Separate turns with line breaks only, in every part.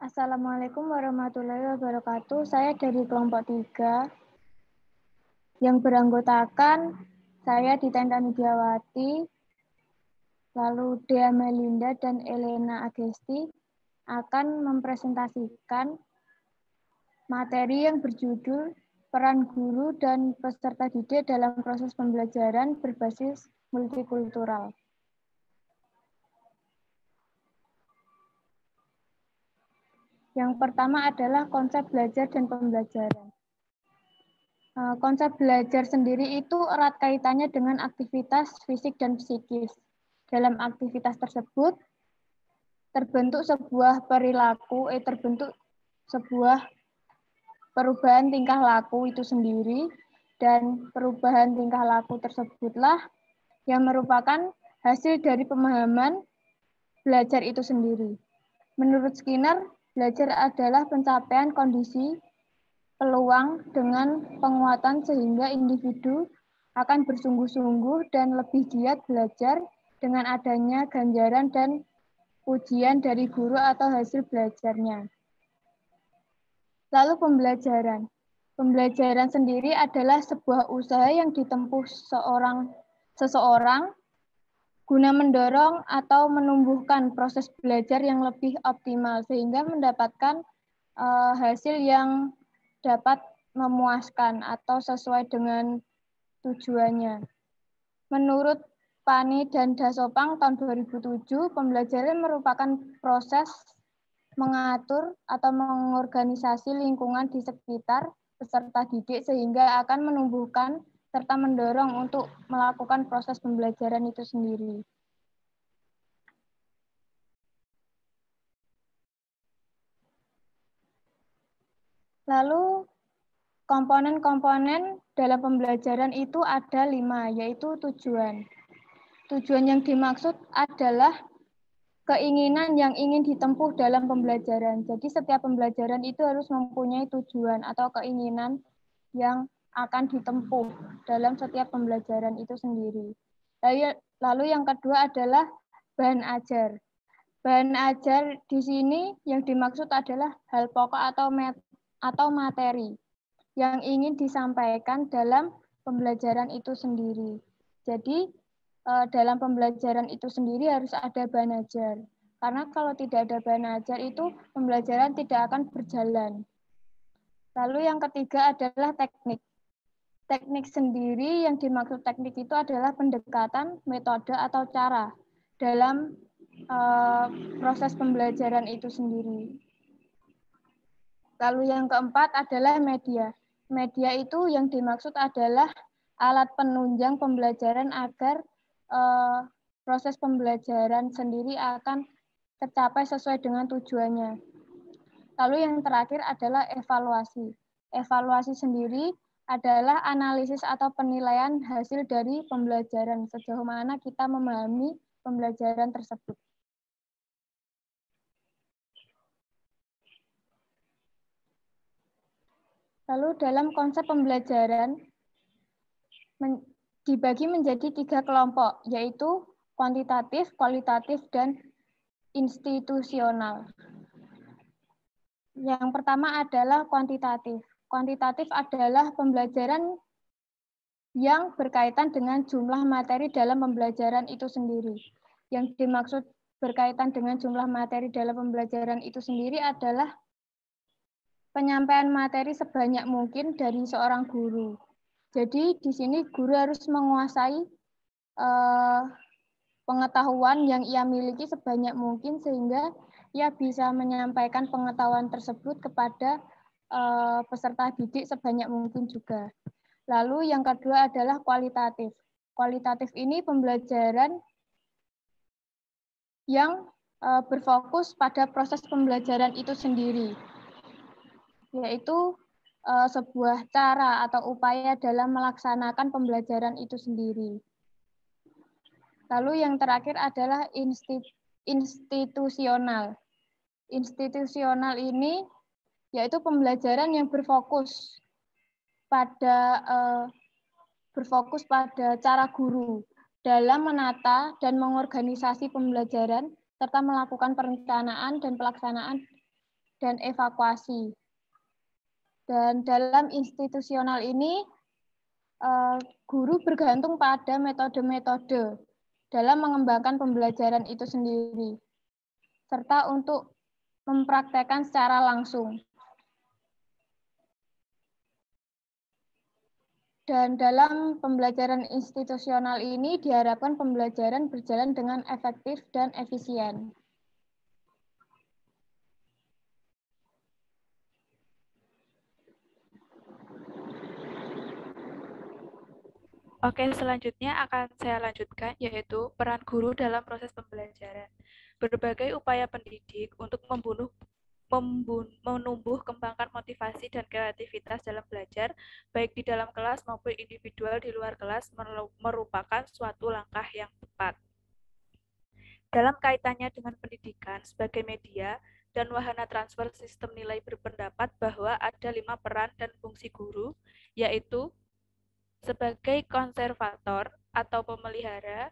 Assalamualaikum warahmatullahi wabarakatuh. Saya dari kelompok tiga yang beranggotakan saya Tenda Nugiawati, lalu Dea Melinda dan Elena Agesti akan mempresentasikan materi yang berjudul peran guru dan peserta didik dalam proses pembelajaran berbasis multikultural. Yang pertama adalah konsep belajar dan pembelajaran. E, konsep belajar sendiri itu erat kaitannya dengan aktivitas fisik dan psikis. Dalam aktivitas tersebut, terbentuk sebuah perilaku, eh, terbentuk sebuah perubahan tingkah laku itu sendiri, dan perubahan tingkah laku tersebutlah yang merupakan hasil dari pemahaman belajar itu sendiri. Menurut Skinner, Belajar adalah pencapaian kondisi peluang dengan penguatan sehingga individu akan bersungguh-sungguh dan lebih giat belajar dengan adanya ganjaran dan ujian dari guru atau hasil belajarnya. Lalu pembelajaran. Pembelajaran sendiri adalah sebuah usaha yang ditempuh seorang seseorang guna mendorong atau menumbuhkan proses belajar yang lebih optimal sehingga mendapatkan uh, hasil yang dapat memuaskan atau sesuai dengan tujuannya. Menurut Pani dan Dasopang tahun 2007, pembelajaran merupakan proses mengatur atau mengorganisasi lingkungan di sekitar peserta didik sehingga akan menumbuhkan serta mendorong untuk melakukan proses pembelajaran itu sendiri. Lalu, komponen-komponen dalam pembelajaran itu ada lima, yaitu tujuan. Tujuan yang dimaksud adalah keinginan yang ingin ditempuh dalam pembelajaran. Jadi, setiap pembelajaran itu harus mempunyai tujuan atau keinginan yang akan ditempuh dalam setiap pembelajaran itu sendiri. Lalu yang kedua adalah bahan ajar. Bahan ajar di sini yang dimaksud adalah hal pokok atau met atau materi yang ingin disampaikan dalam pembelajaran itu sendiri. Jadi e, dalam pembelajaran itu sendiri harus ada bahan ajar. Karena kalau tidak ada bahan ajar itu pembelajaran tidak akan berjalan. Lalu yang ketiga adalah teknik. Teknik sendiri yang dimaksud teknik itu adalah pendekatan, metode, atau cara dalam uh, proses pembelajaran itu sendiri. Lalu yang keempat adalah media. Media itu yang dimaksud adalah alat penunjang pembelajaran agar uh, proses pembelajaran sendiri akan tercapai sesuai dengan tujuannya. Lalu yang terakhir adalah evaluasi. Evaluasi sendiri adalah analisis atau penilaian hasil dari pembelajaran sejauh mana kita memahami pembelajaran tersebut. Lalu dalam konsep pembelajaran men dibagi menjadi tiga kelompok, yaitu kuantitatif, kualitatif, dan institusional. Yang pertama adalah kuantitatif kuantitatif adalah pembelajaran yang berkaitan dengan jumlah materi dalam pembelajaran itu sendiri. Yang dimaksud berkaitan dengan jumlah materi dalam pembelajaran itu sendiri adalah penyampaian materi sebanyak mungkin dari seorang guru. Jadi di sini guru harus menguasai eh, pengetahuan yang ia miliki sebanyak mungkin sehingga ia bisa menyampaikan pengetahuan tersebut kepada Eh, peserta didik sebanyak mungkin juga. Lalu yang kedua adalah kualitatif. Kualitatif ini pembelajaran yang eh, berfokus pada proses pembelajaran itu sendiri, yaitu eh, sebuah cara atau upaya dalam melaksanakan pembelajaran itu sendiri. Lalu yang terakhir adalah institusional. Institusional ini yaitu pembelajaran yang berfokus pada eh, berfokus pada cara guru dalam menata dan mengorganisasi pembelajaran serta melakukan perencanaan dan pelaksanaan dan evakuasi. Dan dalam institusional ini eh, guru bergantung pada metode-metode dalam mengembangkan pembelajaran itu sendiri serta untuk mempraktekkan secara langsung Dan dalam pembelajaran institusional ini diharapkan pembelajaran berjalan dengan efektif dan efisien.
Oke, selanjutnya akan saya lanjutkan yaitu peran guru dalam proses pembelajaran. Berbagai upaya pendidik untuk membunuh menumbuh kembangkan motivasi dan kreativitas dalam belajar, baik di dalam kelas maupun individual di luar kelas, merupakan suatu langkah yang tepat. Dalam kaitannya dengan pendidikan sebagai media dan wahana transfer sistem nilai berpendapat bahwa ada lima peran dan fungsi guru, yaitu sebagai konservator atau pemelihara,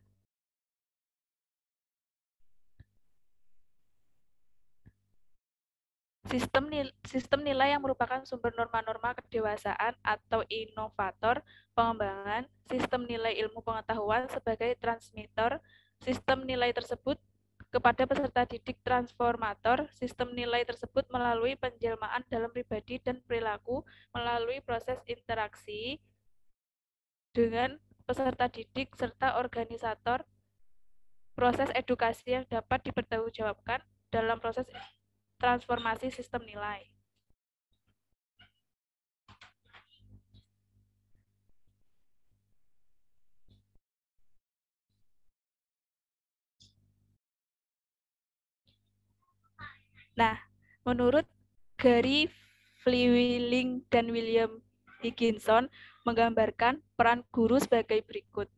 Sistem, nil, sistem nilai yang merupakan sumber norma-norma kedewasaan atau inovator, pengembangan, sistem nilai ilmu pengetahuan sebagai transmitter, sistem nilai tersebut kepada peserta didik transformator, sistem nilai tersebut melalui penjelmaan dalam pribadi dan perilaku melalui proses interaksi dengan peserta didik serta organisator proses edukasi yang dapat dipertanggungjawabkan dalam proses transformasi sistem nilai. Nah, menurut Gary
Flewiling
dan William Higginson menggambarkan peran guru sebagai berikut,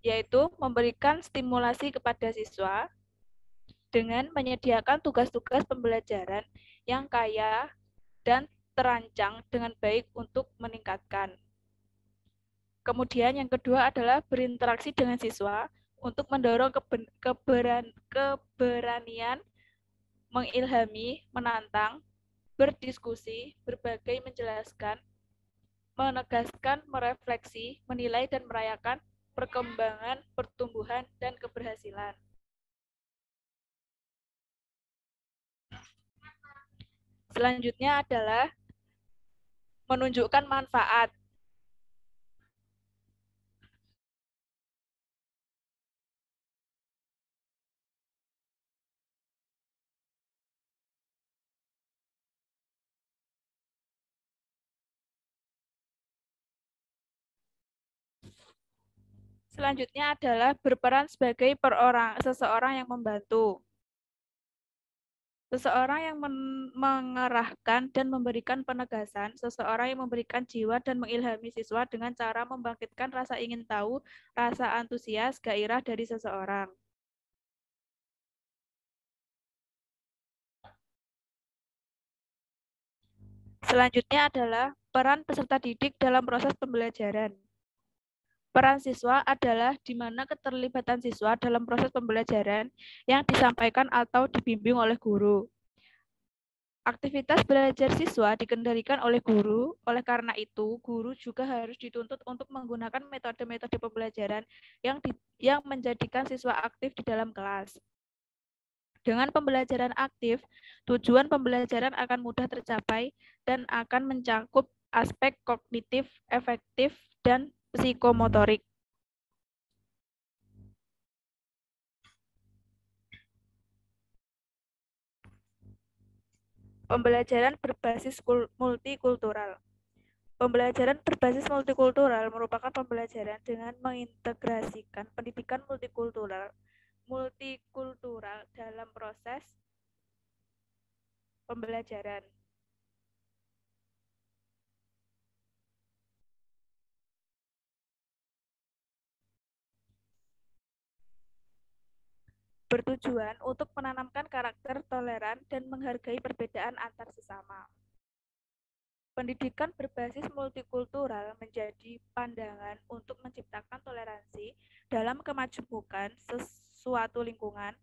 yaitu memberikan stimulasi kepada siswa, dengan menyediakan tugas-tugas pembelajaran yang kaya dan terancang dengan baik untuk meningkatkan. Kemudian yang kedua adalah berinteraksi dengan siswa untuk mendorong keberan, keberanian, mengilhami, menantang, berdiskusi, berbagai menjelaskan, menegaskan, merefleksi, menilai, dan merayakan perkembangan, pertumbuhan, dan keberhasilan. selanjutnya adalah menunjukkan manfaat. Selanjutnya adalah berperan sebagai perorang seseorang yang membantu. Seseorang yang men mengerahkan dan memberikan penegasan, seseorang yang memberikan jiwa dan mengilhami siswa dengan cara membangkitkan rasa ingin tahu, rasa antusias, gairah dari seseorang. Selanjutnya adalah peran peserta didik dalam proses pembelajaran. Peran siswa adalah di mana keterlibatan siswa dalam proses pembelajaran yang disampaikan atau dibimbing oleh guru. Aktivitas belajar siswa dikendalikan oleh guru, oleh karena itu guru juga harus dituntut untuk menggunakan metode-metode pembelajaran yang di, yang menjadikan siswa aktif di dalam kelas. Dengan pembelajaran aktif, tujuan pembelajaran akan mudah tercapai dan akan mencakup aspek kognitif, efektif, dan psikomotorik. Pembelajaran berbasis multikultural. Pembelajaran berbasis multikultural merupakan pembelajaran dengan mengintegrasikan pendidikan multikultural multikultural dalam proses pembelajaran. bertujuan untuk menanamkan karakter toleran dan menghargai perbedaan antar sesama. Pendidikan berbasis multikultural menjadi pandangan untuk menciptakan toleransi dalam kemajemukan sesuatu lingkungan.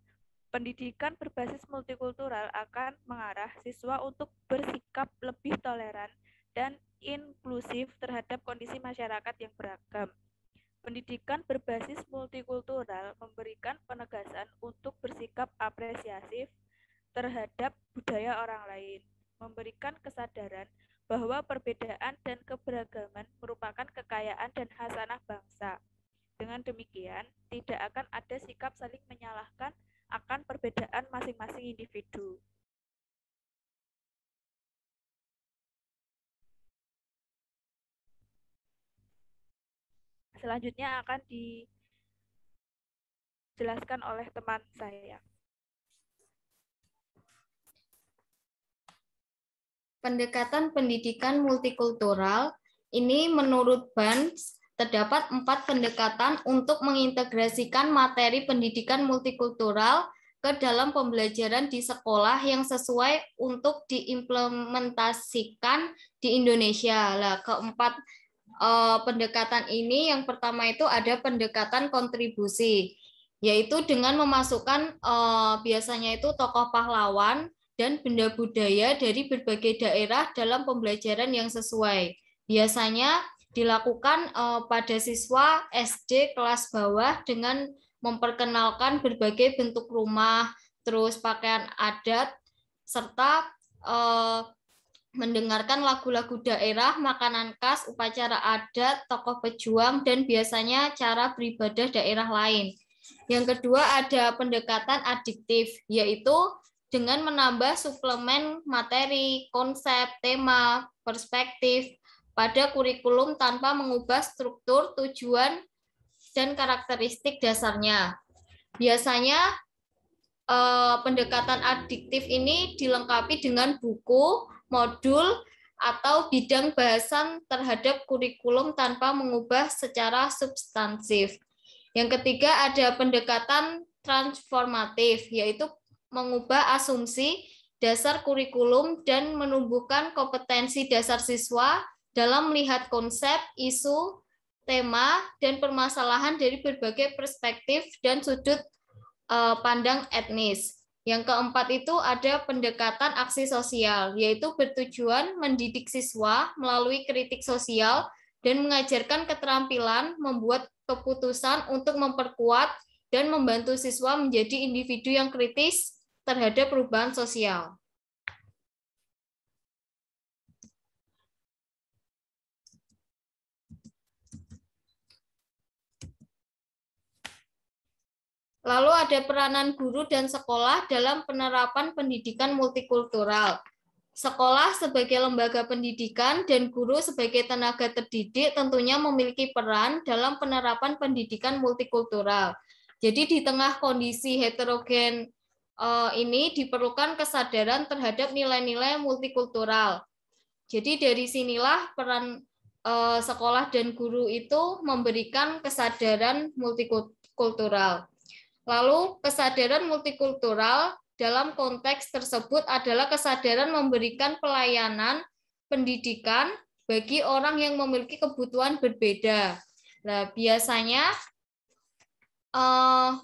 Pendidikan berbasis multikultural akan mengarah siswa untuk bersikap lebih toleran dan inklusif terhadap kondisi masyarakat yang beragam, Pendidikan berbasis multikultural memberikan penegasan untuk bersikap apresiatif terhadap budaya orang lain, memberikan kesadaran bahwa perbedaan dan keberagaman merupakan kekayaan dan hasanah bangsa. Dengan demikian, tidak akan ada sikap saling menyalahkan akan perbedaan masing-masing individu.
selanjutnya
akan dijelaskan oleh teman saya.
Pendekatan pendidikan multikultural ini menurut BANS terdapat empat pendekatan untuk mengintegrasikan materi pendidikan multikultural ke dalam pembelajaran di sekolah yang sesuai untuk diimplementasikan di Indonesia. Lah, keempat uh, pendekatan ini yang pertama itu ada pendekatan kontribusi yaitu dengan memasukkan uh, biasanya itu tokoh pahlawan dan benda budaya dari berbagai daerah dalam pembelajaran yang sesuai. Biasanya dilakukan uh, pada siswa SD kelas bawah dengan memperkenalkan berbagai bentuk rumah, terus pakaian adat serta uh, mendengarkan lagu-lagu daerah, makanan khas, upacara adat, tokoh pejuang, dan biasanya cara beribadah daerah lain. Yang kedua ada pendekatan adiktif, yaitu dengan menambah suplemen materi, konsep, tema, perspektif pada kurikulum tanpa mengubah struktur, tujuan, dan karakteristik dasarnya. Biasanya eh, pendekatan adiktif ini dilengkapi dengan buku, modul, atau bidang bahasan terhadap kurikulum tanpa mengubah secara substansif. Yang ketiga ada pendekatan transformatif, yaitu mengubah asumsi dasar kurikulum dan menumbuhkan kompetensi dasar siswa dalam melihat konsep, isu, tema, dan permasalahan dari berbagai perspektif dan sudut eh, pandang etnis. Yang keempat itu ada pendekatan aksi sosial, yaitu bertujuan mendidik siswa melalui kritik sosial dan mengajarkan keterampilan membuat keputusan untuk memperkuat dan membantu siswa menjadi individu yang kritis terhadap perubahan sosial. Lalu ada peranan guru dan sekolah dalam penerapan pendidikan multikultural. Sekolah sebagai lembaga pendidikan dan guru sebagai tenaga terdidik tentunya memiliki peran dalam penerapan pendidikan multikultural. Jadi di tengah kondisi heterogen eh, ini diperlukan kesadaran terhadap nilai-nilai multikultural. Jadi dari sinilah peran eh, sekolah dan guru itu memberikan kesadaran multikultural Lalu kesadaran multikultural dalam konteks tersebut adalah kesadaran memberikan pelayanan pendidikan bagi orang yang memiliki kebutuhan berbeda. Nah, biasanya uh,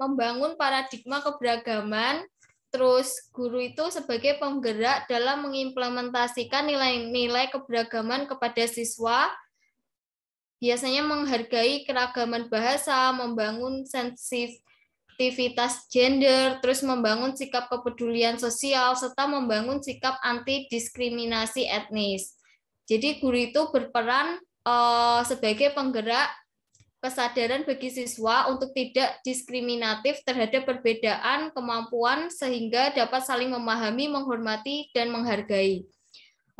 membangun paradigma keberagaman, terus guru itu sebagai penggerak dalam mengimplementasikan nilai-nilai keberagaman kepada siswa biasanya menghargai keragaman bahasa, membangun sensitivitas gender, terus membangun sikap kepedulian sosial, serta membangun sikap anti-diskriminasi etnis. Jadi guru itu berperan uh, sebagai penggerak kesadaran bagi siswa untuk tidak diskriminatif terhadap perbedaan kemampuan sehingga dapat saling memahami, menghormati, dan menghargai.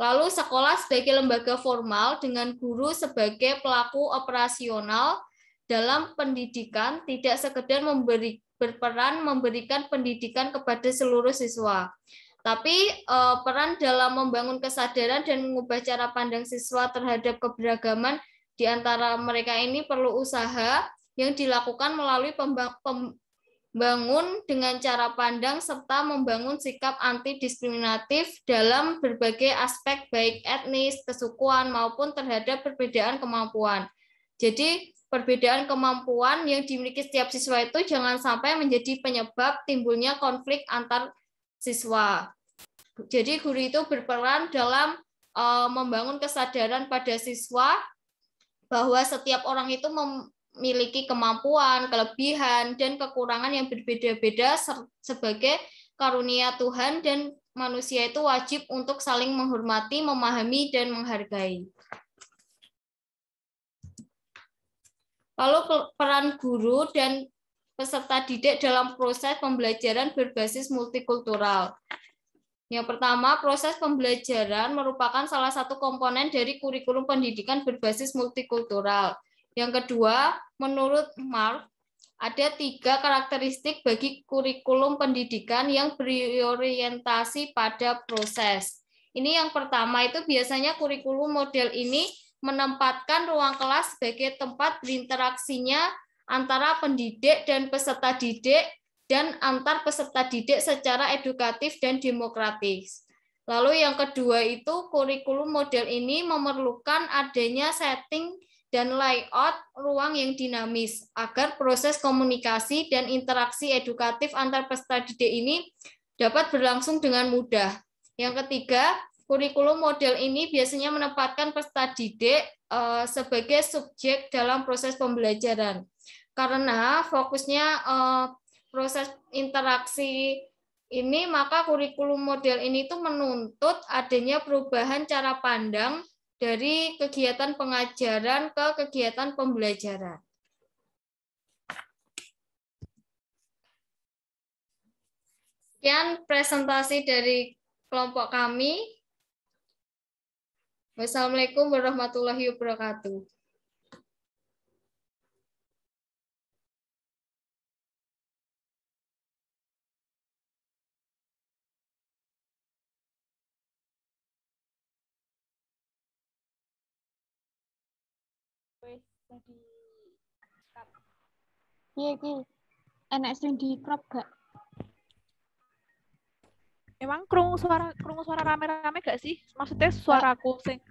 Lalu sekolah sebagai lembaga formal dengan guru sebagai pelaku operasional dalam pendidikan tidak sekedar memberi, berperan memberikan pendidikan kepada seluruh siswa. Tapi eh, peran dalam membangun kesadaran dan mengubah cara pandang siswa terhadap keberagaman di antara mereka ini perlu usaha yang dilakukan melalui pembang bangun dengan cara pandang serta membangun sikap anti diskriminatif dalam berbagai aspek baik etnis, kesukuan maupun terhadap perbedaan kemampuan. Jadi perbedaan kemampuan yang dimiliki setiap siswa itu jangan sampai menjadi penyebab timbulnya konflik antar siswa. Jadi guru itu berperan dalam eh, membangun kesadaran pada siswa bahwa setiap orang itu memiliki kemampuan, kelebihan, dan kekurangan yang berbeda-beda sebagai karunia Tuhan dan manusia itu wajib untuk saling menghormati, memahami, dan menghargai. Lalu peran guru dan peserta didik dalam proses pembelajaran berbasis multikultural. Yang pertama, proses pembelajaran merupakan salah satu komponen dari kurikulum pendidikan berbasis multikultural yang kedua, menurut Mark, ada tiga karakteristik bagi kurikulum pendidikan yang berorientasi pada proses. Ini yang pertama itu biasanya kurikulum model ini menempatkan ruang kelas sebagai tempat berinteraksinya antara pendidik dan peserta didik dan antar peserta didik secara edukatif dan demokratis. Lalu yang kedua itu kurikulum model ini memerlukan adanya setting dan layout ruang yang dinamis agar proses komunikasi dan interaksi edukatif antar peserta didik ini dapat berlangsung dengan mudah. Yang ketiga, kurikulum model ini biasanya menempatkan peserta didik eh, sebagai subjek dalam proses pembelajaran. Karena fokusnya eh, proses interaksi ini, maka kurikulum model ini itu menuntut adanya perubahan cara pandang dari kegiatan pengajaran ke kegiatan pembelajaran. Sekian presentasi dari kelompok kami. Wassalamualaikum warahmatullahi wabarakatuh.
jadi iya ki enak sing di crop gak emang kerungu suara kerungu suara rame-rame gak
sih maksudnya suaraku sing